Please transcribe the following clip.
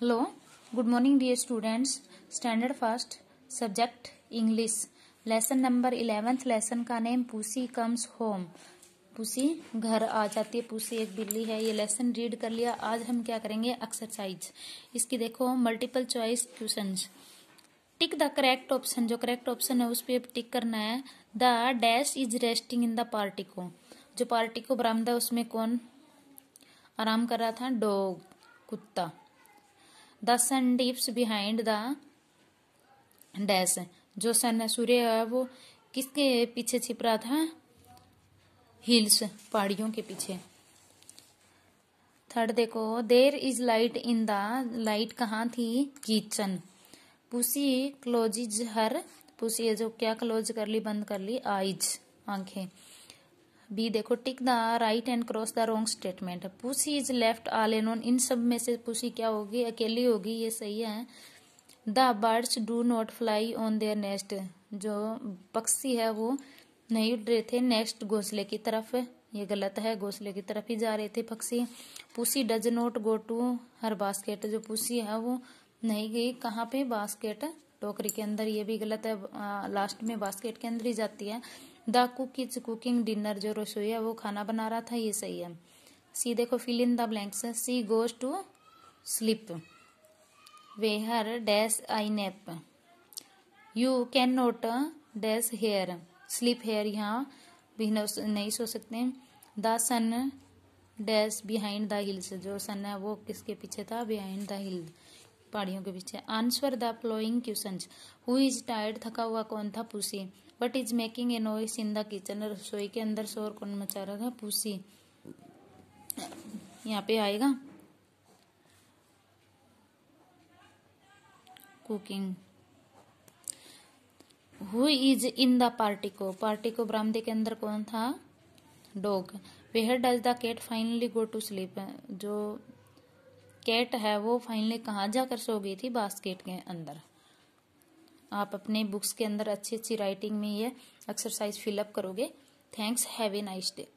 hello good morning dear students standard first subject English lesson number eleventh lesson का name pussy comes home pussy घर आ जाती है पूसी एक बिल्ली है ये लेसन रीड कर लिया आज हम क्या करेंगे एक्सरसाइज इसकी देखो multiple choice question tick the correct option जो करेक्ट ऑप्शन है उस पर टिक करना है the dash is resting in the party को जो पार्टी को बरामदा उसमें कौन आराम कर रहा था डोग कुत्ता the sun dips behind the dash जो सन सूर्य है वो किसके पीछे छिप रहा था हिल्स पहाड़ियों के पीछे थर्ड देखो there is light in the light कहाँ थी kitchen pussy closes her pussy जो क्या क्लोज कर ली बंद कर ली आइज आंखें बी देखो tick the right and cross the wrong statement pussy is left all alone इन सब में से पुसी क्या होगी अकेली होगी ये सही है the birds do not fly on their nest जो पक्षी है वो नहीं उड़ रहे थे नेस्ट घोंसले की तरफ ये गलत है घोंसले की तरफ ही जा रहे थे पक्षी pussy does not go to her basket जो पुसी है वो नहीं गई कहाँ पे बास्केट टोकरी के अंदर ये भी गलत है आ, लास्ट में बास्केट के अंदर ही जाती है the cook is cooking dinner जो रसोई है वो खाना बना रहा था ये सही है सी देखो fill in the blanks she goes to sleep way her dash I nap you can not dash here sleep here यहाँ भी नहीं सो सकते the sun dash behind the hills जो सन है वो किसके पीछे था बिहाइंड द हिल पहाड़ियों के पीछे answer the following question who is tired थका हुआ कौन था pussy what is making a noise in the kitchen रसोई के अंदर शोर कौन मचा रहा था पूसी यहाँ पे आएगा cooking who is in the party को पार्टी को बरामदे के अंदर कौन था dog where does the cat finally go to sleep जो कैट है वो फाइनली कहाँ जाकर सो गई थी बास्केट के अंदर आप अपने बुक्स के अंदर अच्छी अच्छी राइटिंग में ये एक्सरसाइज फिलअप करोगे थैंक्स हैव नाइस डे